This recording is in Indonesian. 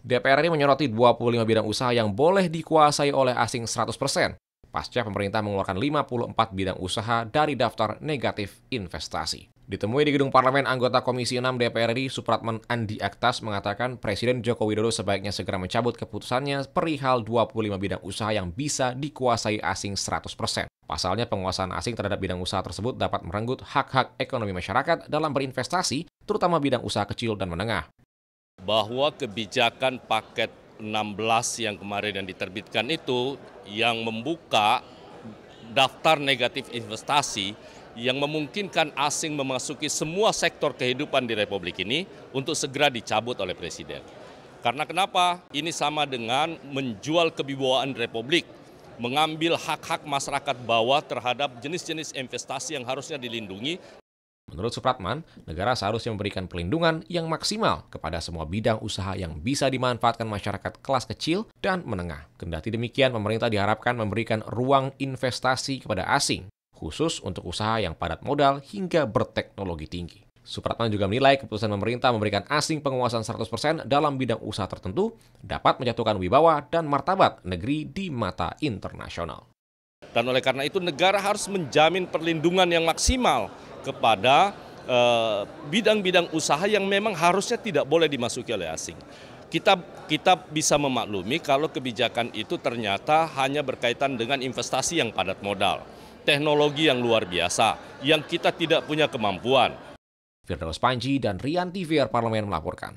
DPR ini menyoroti 25 bidang usaha yang boleh dikuasai oleh asing 100%, pasca pemerintah mengeluarkan 54 bidang usaha dari daftar negatif investasi. Ditemui di gedung parlemen, anggota Komisi 6 DPR RI Supratman Andi Aktas mengatakan Presiden Joko Widodo sebaiknya segera mencabut keputusannya perihal 25 bidang usaha yang bisa dikuasai asing 100%. Pasalnya penguasaan asing terhadap bidang usaha tersebut dapat merenggut hak-hak ekonomi masyarakat dalam berinvestasi, terutama bidang usaha kecil dan menengah. Bahwa kebijakan paket 16 yang kemarin yang diterbitkan itu yang membuka daftar negatif investasi yang memungkinkan asing memasuki semua sektor kehidupan di Republik ini untuk segera dicabut oleh Presiden. Karena kenapa? Ini sama dengan menjual kebibawaan Republik, mengambil hak-hak masyarakat bawah terhadap jenis-jenis investasi yang harusnya dilindungi. Menurut Supratman, negara seharusnya memberikan pelindungan yang maksimal kepada semua bidang usaha yang bisa dimanfaatkan masyarakat kelas kecil dan menengah. Kendati demikian, pemerintah diharapkan memberikan ruang investasi kepada asing khusus untuk usaha yang padat modal hingga berteknologi tinggi. Supratman juga menilai keputusan pemerintah memberikan asing penguasaan 100% dalam bidang usaha tertentu dapat menjatuhkan wibawa dan martabat negeri di mata internasional. Dan oleh karena itu negara harus menjamin perlindungan yang maksimal kepada eh, bidang-bidang uh, usaha yang memang harusnya tidak boleh dimasuki oleh asing. Kita kita bisa memaklumi kalau kebijakan itu ternyata hanya berkaitan dengan investasi yang padat modal teknologi yang luar biasa yang kita tidak punya kemampuan. Firdaus Panji dan Rian TVR Parlemen melaporkan.